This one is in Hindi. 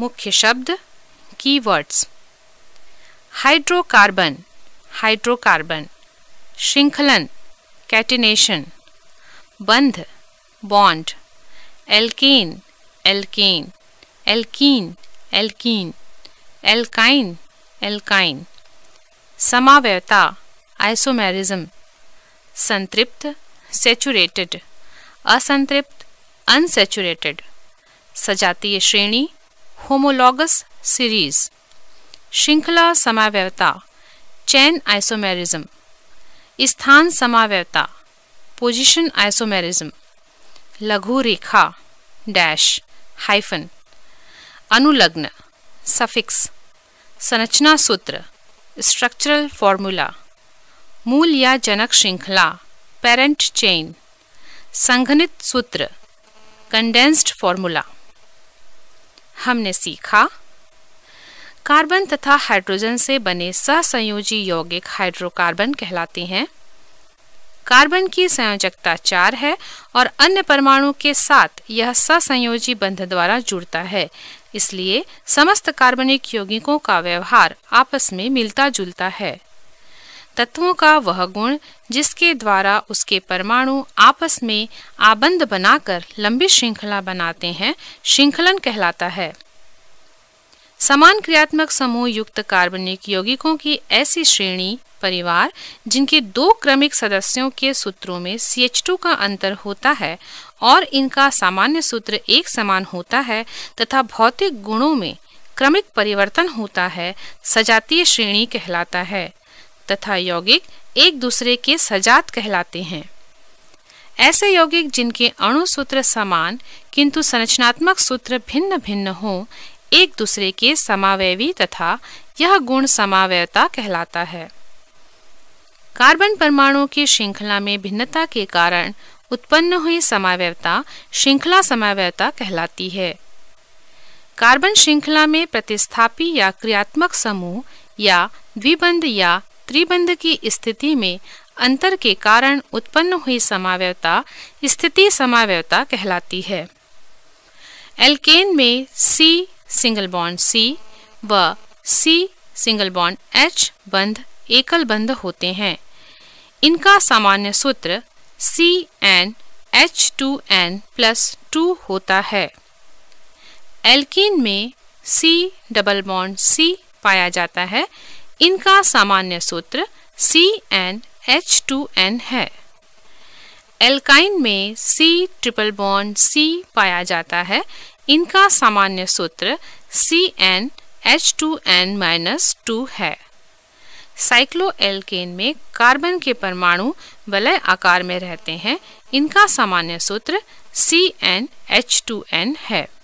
मुख्य शब्द कीवर्ड्स हाइड्रोकार्बन हाइड्रोकार्बन श्रृंखलन कैटिनेशन बंध bond alkane alkane alkene alkene alkyne alkyne समावयता आइसोमेरिज्म संतृप्त सेचुरेटेड असंतृप्त अनसेचुरेटेड सजातीय श्रेणी होमोलॉगस सीरीज श्रृंखला समावयता चैन आइसोमेरिज्म स्थान समावयता पोजिशन आइसोमेरिज्म लघु रेखा डैश हाइफन अनुलग्न सफिक्स संरचना सूत्र स्ट्रक्चरल फॉर्मूला मूल या जनक श्रृंखला पेरेंट चेन संघनित सूत्र कंडेंस्ड फॉर्मूला हमने सीखा कार्बन तथा हाइड्रोजन से बने सहसंयोजी यौगिक हाइड्रोकार्बन कहलाते हैं कार्बन की संयोजकता चार है और अन्य परमाणु के साथ यह सहसंयोजी बंध द्वारा जुड़ता है इसलिए समस्त कार्बनिक यौगिकों का व्यवहार आपस में मिलता जुलता है तत्वों का वह गुण जिसके द्वारा उसके परमाणु आपस में आबंध बनाकर लंबी श्रृंखला बनाते हैं श्रृंखलन कहलाता है समान क्रियात्मक समूह युक्त कार्बनिक यौगिकों की ऐसी श्रेणी परिवार जिनके दो क्रमिक सदस्यों के सूत्रों में सी एच टू का अंतर होता है और इनका सामान्य सूत्र एक समान होता है तथा भौतिक गुणों में क्रमिक परिवर्तन होता है सजातीय श्रेणी कहलाता है तथा यौगिक एक दूसरे के सजात कहलाते हैं ऐसे यौगिक जिनके अणु सूत्र समान किंतु संरचनात्मक सूत्र भिन्न भिन्न हो एक दूसरे के समावयवी तथा यह गुण समावयता कहलाता है कार्बन परमाणु की श्रृंखला में भिन्नता के कारण उत्पन्न हुई समावयता श्रृंखला समावयता कहलाती है कार्बन श्रृंखला में प्रतिस्थापी या क्रियात्मक समूह या द्विबंध या त्रिबंध की स्थिति में अंतर के कारण उत्पन्न हुई समावयता स्थिति समावयता कहलाती है एल्केन में सी सिंगल बॉन्ड सी व सी सिंगल बॉन्ड एच बंध एकल बंध होते हैं इनका सामान्य सूत्र C N H two N plus two होता है एल्किन में सी डबल बॉन्ड सी पाया जाता है इनका सामान्य सूत्र C N H two N है एल्काइन में सी ट्रिपल बॉन्ड सी पाया जाता है इनका सामान्य सूत्र C N H two N minus two है साइक्लो एल्केन में कार्बन के परमाणु वलय आकार में रहते हैं इनका सामान्य सूत्र C N H two N है